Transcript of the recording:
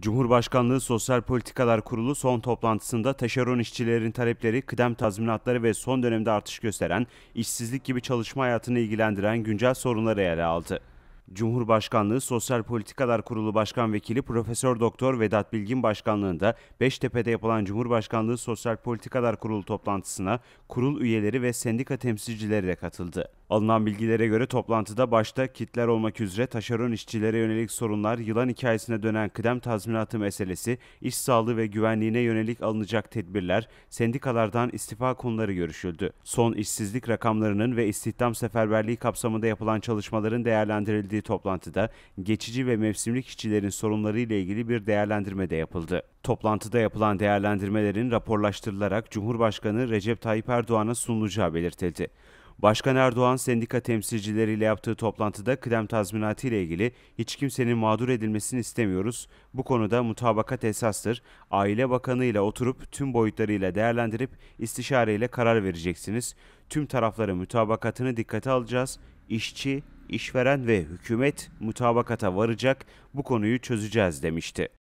Cumhurbaşkanlığı Sosyal Politikalar Kurulu son toplantısında taşeron işçilerin talepleri, kıdem tazminatları ve son dönemde artış gösteren işsizlik gibi çalışma hayatını ilgilendiren güncel sorunları ele aldı. Cumhurbaşkanlığı Sosyal Politikalar Kurulu Başkan Vekili Profesör Doktor Vedat Bilgin başkanlığında Beştepe'de yapılan Cumhurbaşkanlığı Sosyal Politikalar Kurulu toplantısına kurul üyeleri ve sendika temsilcileri de katıldı. Alınan bilgilere göre toplantıda başta kitler olmak üzere taşeron işçilere yönelik sorunlar, yılan hikayesine dönen kıdem tazminatı meselesi, iş sağlığı ve güvenliğine yönelik alınacak tedbirler, sendikalardan istifa konuları görüşüldü. Son işsizlik rakamlarının ve istihdam seferberliği kapsamında yapılan çalışmaların değerlendirildiği toplantıda geçici ve mevsimlik işçilerin sorunları ile ilgili bir değerlendirme de yapıldı. Toplantıda yapılan değerlendirmelerin raporlaştırılarak Cumhurbaşkanı Recep Tayyip Erdoğan'a sunulacağı belirtildi. Başkan Erdoğan sendika temsilcileriyle yaptığı toplantıda kıdem tazminatı ile ilgili hiç kimsenin mağdur edilmesini istemiyoruz. Bu konuda mutabakat esastır. Aile Bakanı ile oturup tüm boyutlarıyla değerlendirip istişareyle karar vereceksiniz. Tüm tarafların mutabakatını dikkate alacağız. İşçi, işveren ve hükümet mutabakata varacak. Bu konuyu çözeceğiz demişti.